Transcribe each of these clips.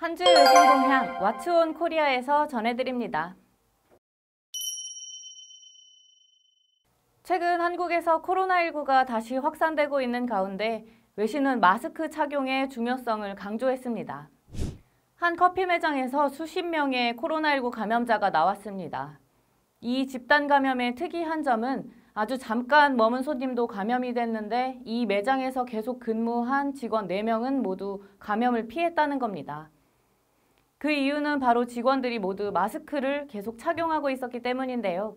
한 주의 외신 공향 왓츠온 코리아에서 전해드립니다. 최근 한국에서 코로나19가 다시 확산되고 있는 가운데 외신은 마스크 착용의 중요성을 강조했습니다. 한 커피 매장에서 수십 명의 코로나19 감염자가 나왔습니다. 이 집단 감염의 특이한 점은 아주 잠깐 머문 손님도 감염이 됐는데 이 매장에서 계속 근무한 직원 4명은 모두 감염을 피했다는 겁니다. 그 이유는 바로 직원들이 모두 마스크를 계속 착용하고 있었기 때문인데요.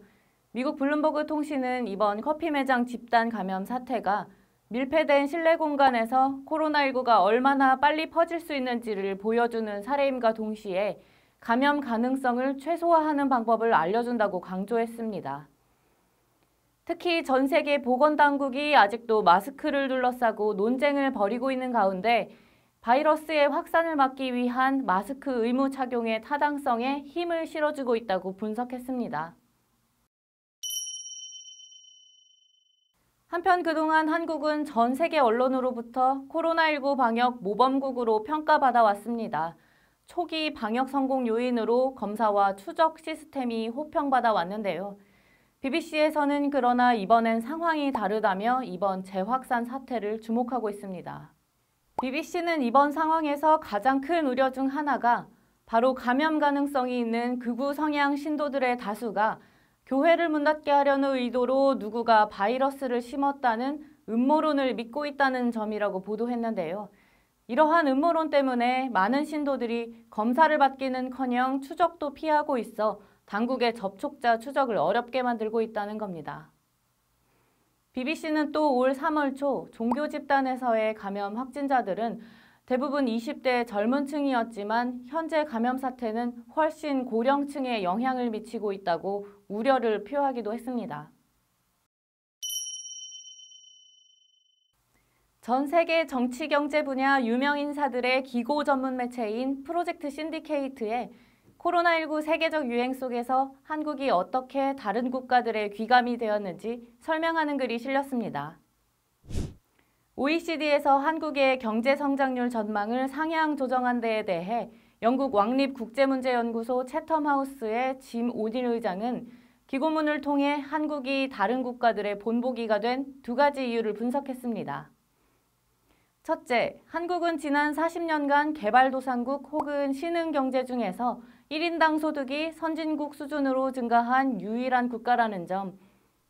미국 블룸버그 통신은 이번 커피 매장 집단 감염 사태가 밀폐된 실내 공간에서 코로나19가 얼마나 빨리 퍼질 수 있는지를 보여주는 사례임과 동시에 감염 가능성을 최소화하는 방법을 알려준다고 강조했습니다. 특히 전 세계 보건당국이 아직도 마스크를 둘러싸고 논쟁을 벌이고 있는 가운데 바이러스의 확산을 막기 위한 마스크 의무 착용의 타당성에 힘을 실어주고 있다고 분석했습니다. 한편 그동안 한국은 전 세계 언론으로부터 코로나19 방역 모범국으로 평가받아 왔습니다. 초기 방역 성공 요인으로 검사와 추적 시스템이 호평받아 왔는데요. BBC에서는 그러나 이번엔 상황이 다르다며 이번 재확산 사태를 주목하고 있습니다. BBC는 이번 상황에서 가장 큰 우려 중 하나가 바로 감염 가능성이 있는 극우 성향 신도들의 다수가 교회를 문 닫게 하려는 의도로 누구가 바이러스를 심었다는 음모론을 믿고 있다는 점이라고 보도했는데요. 이러한 음모론 때문에 많은 신도들이 검사를 받기는커녕 추적도 피하고 있어 당국의 접촉자 추적을 어렵게 만들고 있다는 겁니다. BBC는 또 올 3월 초 종교 집단에서의 감염 확진자들은 대부분 20대 젊은 층이었지만 현재 감염 사태는 훨씬 고령층에 영향을 미치고 있다고 우려를 표하기도 했습니다. 전 세계 정치 경제 분야 유명 인사들의 기고 전문 매체인 프로젝트 신디케이트에 코로나19 세계적 유행 속에서 한국이 어떻게 다른 국가들의 귀감이 되었는지 설명하는 글이 실렸습니다. OECD에서 한국의 경제 성장률 전망을 상향 조정한 데에 대해 영국 왕립국제문제연구소 채텀하우스의 짐 오닐 의장은 기고문을 통해 한국이 다른 국가들의 본보기가 된 두 가지 이유를 분석했습니다. 첫째, 한국은 지난 40년간 개발도상국 혹은 신흥경제 중에서 1인당 소득이 선진국 수준으로 증가한 유일한 국가라는 점.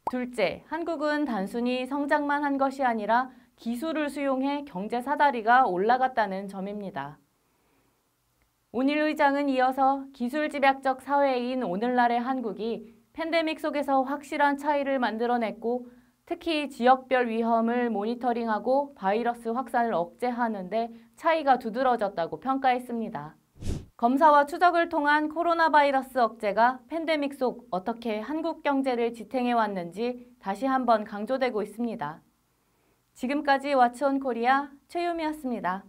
둘째, 한국은 단순히 성장만 한 것이 아니라 기술을 수용해 경제 사다리가 올라갔다는 점입니다. 온일 의장은 이어서 기술 집약적 사회인 오늘날의 한국이 팬데믹 속에서 확실한 차이를 만들어냈고 특히 지역별 위험을 모니터링하고 바이러스 확산을 억제하는데 차이가 두드러졌다고 평가했습니다. 검사와 추적을 통한 코로나 바이러스 억제가 팬데믹 속 어떻게 한국 경제를 지탱해 왔는지 다시 한번 강조되고 있습니다. 지금까지 와츠온 코리아 최유미였습니다.